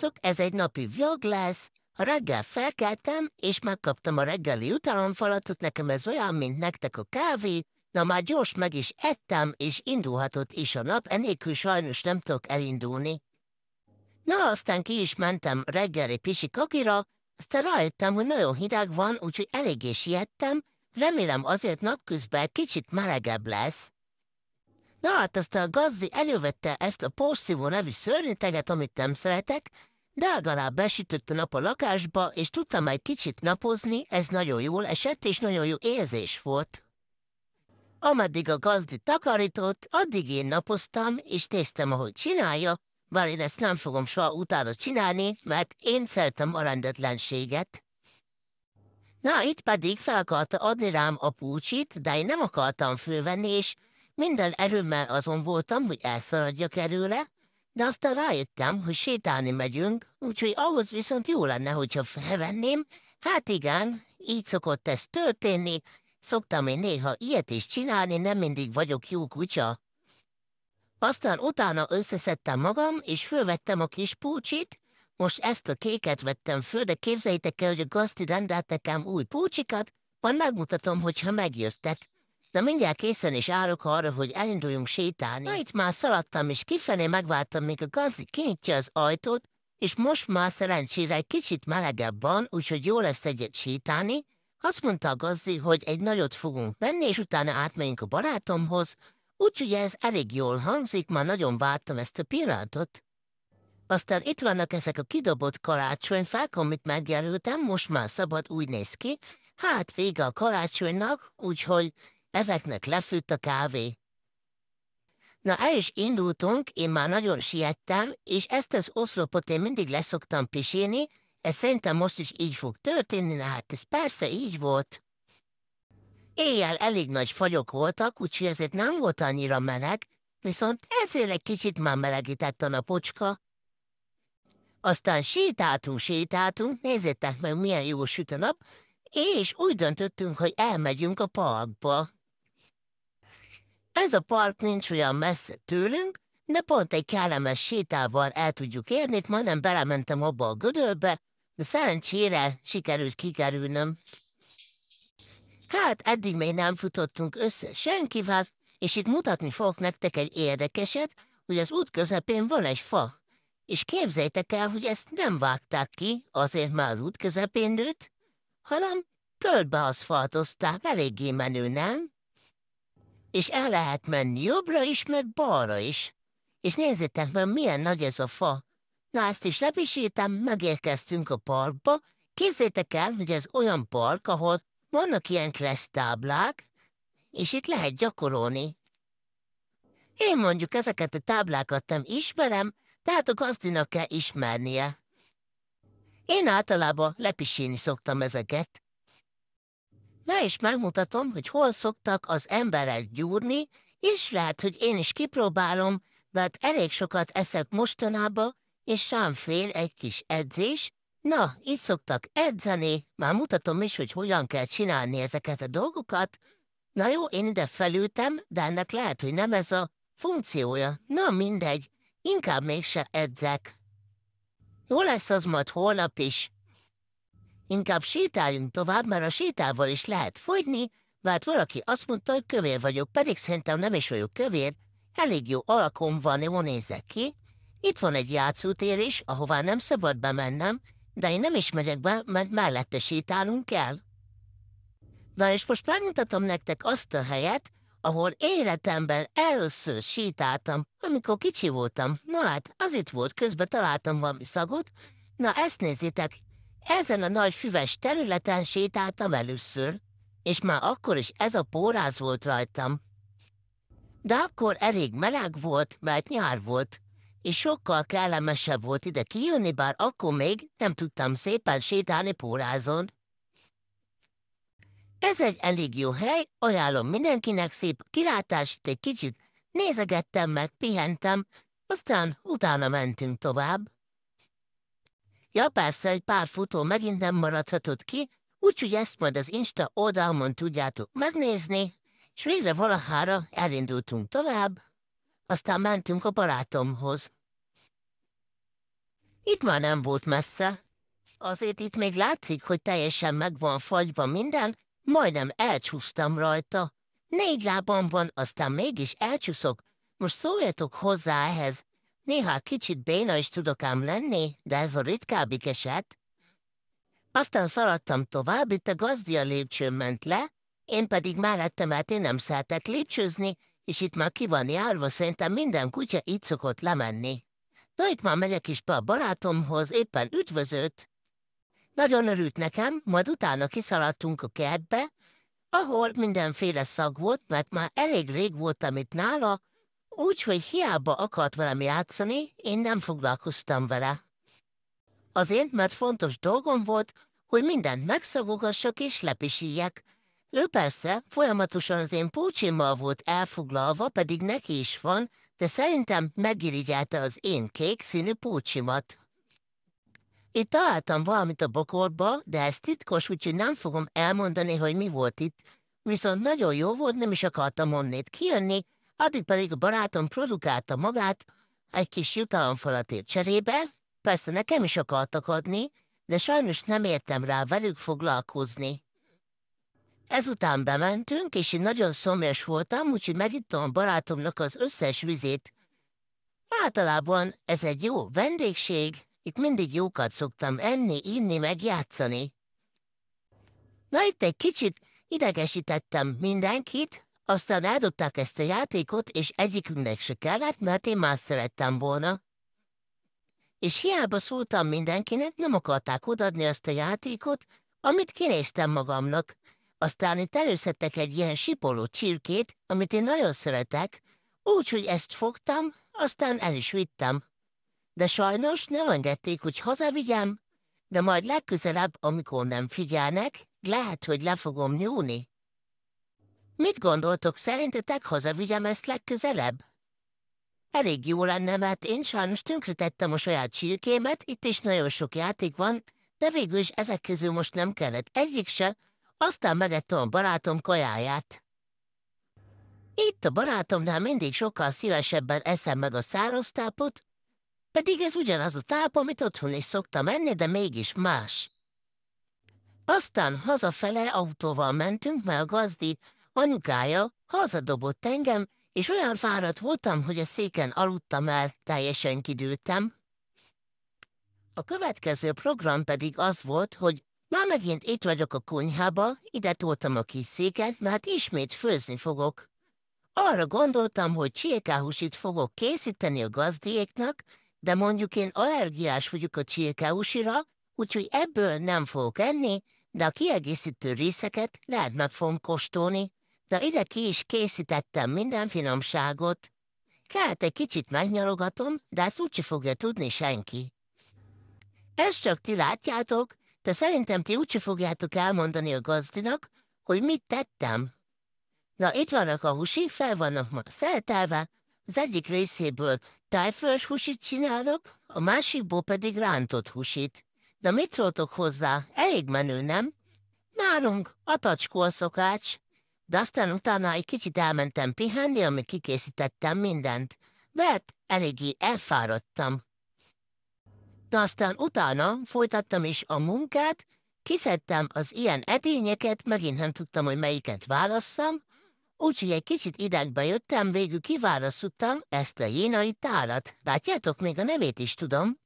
Sziasztok, ez egy napi vlog lesz. Reggel felkeltem, és megkaptam a reggeli utalomfalatot, nekem ez olyan, mint nektek a kávé. Na már gyors meg is ettem, és indulhatott is a nap, enélkül sajnos nem tudok elindulni. Na, aztán ki is mentem reggeli pisi kakira, aztán rájöttem, hogy nagyon hideg van, úgyhogy eléggé siettem, remélem azért napközben kicsit melegebb lesz. Na hát aztán a gazdi elővette ezt a porszívó nevű szörnyeteget, amit nem szeretek, de legalább besütött a nap a lakásba, és tudtam egy kicsit napozni, ez nagyon jól esett, és nagyon jó érzés volt. Ameddig a gazdi takarított, addig én napoztam, és néztem, ahogy csinálja, bár én ezt nem fogom soha utána csinálni, mert én szeretem a rendetlenséget. Na, itt pedig fel akarta adni rám a púcsit, de én nem akartam fölvenni, és minden erőmmel azon voltam, hogy elszaladjak előle, de aztán rájöttem, hogy sétálni megyünk, úgyhogy ahhoz viszont jó lenne, hogyha felvenném. Hát igen, így szokott ez történni. Szoktam én néha ilyet is csinálni, nem mindig vagyok jó kutya. Aztán utána összeszedtem magam, és fölvettem a kis púcsit. Most ezt a kéket vettem föl, de képzeljétek el, hogy a gazdi rendelt nekem új púcsikat, majd megmutatom, hogyha megjöttek. Na mindjárt készen is állok arra, hogy elinduljunk sétálni. Na, itt már szaladtam, és kifelé megvártam, míg a gazdi kinyitja az ajtót, és most már szerencsére egy kicsit melegebb van, úgyhogy jó lesz egyet sétálni. Azt mondta a gazdi, hogy egy nagyot fogunk menni, és utána átmegyünk a barátomhoz, úgyhogy ez elég jól hangzik, már nagyon vártam ezt a pillanatot. Aztán itt vannak ezek a kidobott karácsonyfák, amit megjelöltem, most már szabad úgy néz ki. Hát vége a karácsonynak, úgyhogy ezeknek lefűtt a kávé. Na el is indultunk, én már nagyon siettem, és ezt az oszlopot én mindig leszoktam pisilni, ez szerintem most is így fog történni, na hát ez persze így volt. Éjjel elég nagy fagyok voltak, úgyhogy ezért nem volt annyira meleg, viszont ezért egy kicsit már melegített a napocska. Aztán sétáltunk, sétáltunk, nézzétek meg milyen jó süt a nap, és úgy döntöttünk, hogy elmegyünk a parkba. Ez a park nincs olyan messze tőlünk, de pont egy kellemes sétával el tudjuk érni, majdnem belementem abba a gödölbe, de szerencsére sikerült kikerülnöm. Hát eddig még nem futottunk össze senkivel, és itt mutatni fogok nektek egy érdekeset, hogy az út közepén van egy fa. És képzeljétek el, hogy ezt nem vágták ki, azért már az út közepén nőtt, hanem földbe aszfaltozták, eléggé menő, nem? és el lehet menni jobbra is, meg balra is. És nézzétek meg, milyen nagy ez a fa. Na, ezt is lepisítem, megérkeztünk a parkba. Képzétek el, hogy ez olyan park, ahol vannak ilyen kresztáblák, és itt lehet gyakorolni. Én mondjuk ezeket a táblákat nem ismerem, tehát a gazdinak kell ismernie. Én általában lepisíni szoktam ezeket. Na és megmutatom, hogy hol szoktak az emberek gyúrni, és lehet, hogy én is kipróbálom, mert elég sokat eszek mostanában, és sem fél egy kis edzés. Na, itt szoktak edzeni, már mutatom is, hogy hogyan kell csinálni ezeket a dolgokat. Na jó, én ide felültem, de ennek lehet, hogy nem ez a funkciója. Na mindegy, inkább mégse edzek. Jó lesz az majd holnap is. Inkább sétáljunk tovább, mert a sétával is lehet fogyni, mert valaki azt mondta, hogy kövér vagyok, pedig szerintem nem is vagyok kövér, elég jó alakom van, jó nézek ki. Itt van egy játszótér is, ahová nem szabad bemennem, de én nem is megyek be, mert mellette sétálunk el. Na és most megmutatom nektek azt a helyet, ahol életemben először sétáltam, amikor kicsi voltam. Na hát, az itt volt, közben találtam valami szagot. Na ezt nézzétek, ezen a nagy füves területen sétáltam először, és már akkor is ez a póráz volt rajtam. De akkor elég meleg volt, mert nyár volt, és sokkal kellemesebb volt ide kijönni, bár akkor még nem tudtam szépen sétálni pórázon. Ez egy elég jó hely, ajánlom mindenkinek szép kilátást egy kicsit, nézegettem meg, pihentem, aztán utána mentünk tovább. Ja persze, egy pár futó megint nem maradhatott ki, úgyhogy ezt majd az Insta oldalmon tudjátok megnézni, és végre valahára elindultunk tovább, aztán mentünk a barátomhoz. Itt már nem volt messze. Azért itt még látszik, hogy teljesen meg van fagyva minden, majdnem elcsúsztam rajta. Négy lábam van, aztán mégis elcsúszok. Most szóljatok hozzá ehhez, Néha kicsit béna is tudok ám lenni, de ez a ritkábbik eset. Aztán szaladtam tovább, itt a gazdi a lépcsőn ment le, én pedig mellettem, mert én nem szeretek lépcsőzni, és itt már ki van járva, szerintem minden kutya így szokott lemenni. Na itt már megyek is be a barátomhoz, éppen üdvözött. Nagyon örült nekem, majd utána kiszaladtunk a kertbe, ahol mindenféle szag volt, mert már elég rég voltam itt nála, Úgyhogy hiába akart velem játszani, én nem foglalkoztam vele. Azért, mert fontos dolgom volt, hogy mindent megszagogassak és lepisíjek. Ő persze folyamatosan az én púcsimmal volt elfoglalva, pedig neki is van, de szerintem megirigyelte az én kék színű púcsimat. Itt találtam valamit a bokorba, de ez titkos, úgyhogy nem fogom elmondani, hogy mi volt itt. Viszont nagyon jó volt, nem is akartam onnét kijönni, Addig pedig a barátom produkálta magát egy kis jutalomfalatért cserébe, persze nekem is akartak adni, de sajnos nem értem rá velük foglalkozni. Ezután bementünk, és én nagyon szomjas voltam, úgyhogy megittem a barátomnak az összes vizét. Általában ez egy jó vendégség, itt mindig jókat szoktam enni, inni, megjátszani. Na itt egy kicsit idegesítettem mindenkit, aztán eldobták ezt a játékot, és egyikünknek se kellett, mert én már szerettem volna. És hiába szóltam mindenkinek, nem akarták odadni azt a játékot, amit kinéztem magamnak. Aztán itt előszedtek egy ilyen sipoló csirkét, amit én nagyon szeretek, úgyhogy ezt fogtam, aztán el is vittem. De sajnos nem engedték, hogy hazavigyem, de majd legközelebb, amikor nem figyelnek, lehet, hogy le fogom nyúlni. Mit gondoltok, szerintetek hazavigyem ezt legközelebb? Elég jó lenne, mert én sajnos tönkretettem a saját csirkémet, itt is nagyon sok játék van, de végül is ezek közül most nem kellett egyik se, aztán megettem a barátom kajáját. Itt a barátomnál mindig sokkal szívesebben eszem meg a száraz tápot, pedig ez ugyanaz a táp, amit otthon is szoktam menni, de mégis más. Aztán hazafele autóval mentünk, mert a gazdi Anyukája hazadobott engem, és olyan fáradt voltam, hogy a széken aludtam el, teljesen kidőltem. A következő program pedig az volt, hogy már megint itt vagyok a konyhába, ide toltam a kis széket, mert ismét főzni fogok. Arra gondoltam, hogy csirkáhúsit fogok készíteni a gazdiéknak, de mondjuk én allergiás vagyok a csirkáhúsira, úgyhogy ebből nem fogok enni, de a kiegészítő részeket lehet meg fogom kóstolni de ide ki is készítettem minden finomságot. Kelt egy kicsit megnyalogatom, de ezt úgyse fogja tudni senki. Ezt csak ti látjátok, de szerintem ti úgyse fogjátok elmondani a gazdinak, hogy mit tettem. Na, itt vannak a husik, fel vannak ma szeltelve, az egyik részéből tájfős husit csinálok, a másikból pedig rántott husit. Na mit szóltok hozzá? Elég menő, nem? Nálunk a tacskó a szokács de aztán utána egy kicsit elmentem pihenni, amíg kikészítettem mindent, mert eléggé elfáradtam. De aztán utána folytattam is a munkát, kiszedtem az ilyen edényeket, megint nem tudtam, hogy melyiket válasszam, úgyhogy egy kicsit idegbe jöttem, végül kiválasztottam ezt a jénai tálat, Látjátok, még a nevét is tudom.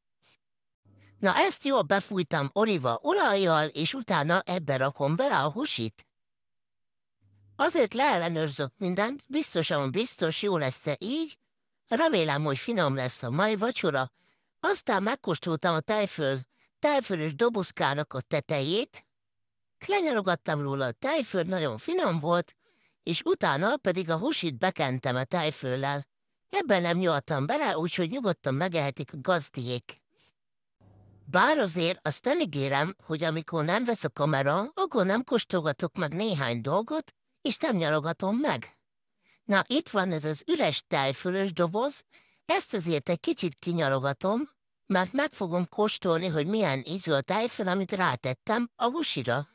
Na ezt jól befújtam oliva olajjal, és utána ebbe rakom bele a husit. Azért leellenőrzök mindent, biztosan biztos jó lesz-e így, remélem, hogy finom lesz a mai vacsora, aztán megkóstoltam a tejföl, tejfölös dobozkának a tetejét, lenyarogattam róla a tejföl, nagyon finom volt, és utána pedig a húsit bekentem a tejföllel. Ebben nem nyugodtam bele, úgyhogy nyugodtan megehetik a gazdiék. Bár azért azt nem ígérem, hogy amikor nem vesz a kamera, akkor nem kóstolgatok meg néhány dolgot, és nem nyalogatom meg. Na, itt van ez az üres tejfölös doboz, ezt azért egy kicsit kinyalogatom, mert meg fogom kóstolni, hogy milyen ízű a tejföl, amit rátettem a gusira.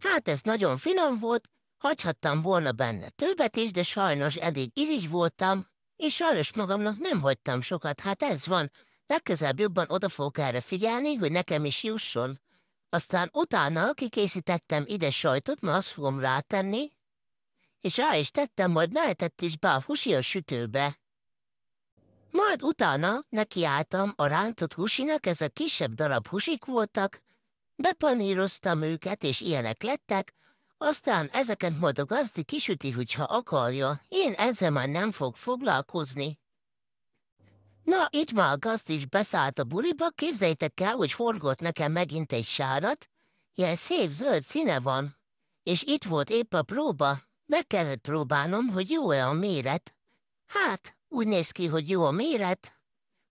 Hát ez nagyon finom volt, hagyhattam volna benne többet is, de sajnos eddig ízis voltam, és sajnos magamnak nem hagytam sokat, hát ez van. Legközelebb jobban oda fogok erre figyelni, hogy nekem is jusson. Aztán utána kikészítettem ide sajtot, mert azt fogom rátenni, és rá is tettem, majd mehetett is be a husi a sütőbe. Majd utána nekiálltam a rántott husinak, ezek kisebb darab husik voltak, bepaníroztam őket, és ilyenek lettek, aztán ezeket majd a gazdi kisüti, hogyha akarja, én ezzel már nem fog foglalkozni. Na, itt már a gazd is beszállt a buliba, képzeljétek el, hogy forgott nekem megint egy sárat, ilyen szép zöld színe van, és itt volt épp a próba. Meg kellett próbálnom, hogy jó-e a méret. Hát, úgy néz ki, hogy jó a méret,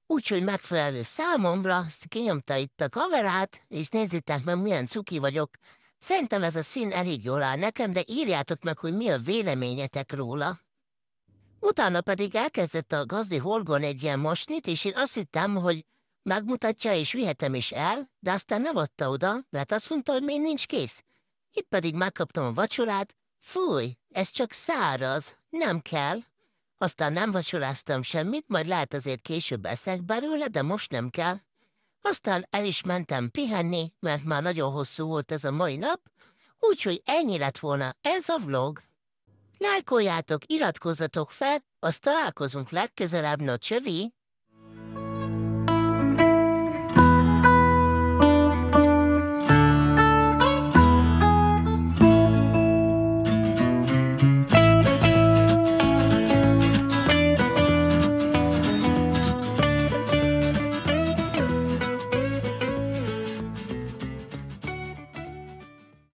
úgyhogy megfelelő számomra, azt kinyomta itt a kamerát, és nézzétek meg, milyen cuki vagyok. Szerintem ez a szín elég jól áll nekem, de írjátok meg, hogy mi a véleményetek róla. Utána pedig elkezdett a gazdi holgon egy ilyen mosnit, és én azt hittem, hogy megmutatja és vihetem is el, de aztán nem adta oda, mert azt mondta, hogy még nincs kész. Itt pedig megkaptam a vacsorát, fúj, ez csak száraz, nem kell. Aztán nem vacsoráztam semmit, majd lehet azért később eszek belőle, de most nem kell. Aztán el is mentem pihenni, mert már nagyon hosszú volt ez a mai nap, úgyhogy ennyi lett volna ez a vlog. Lájkoljátok, iratkozzatok fel, azt találkozunk legközelebb, no csövi!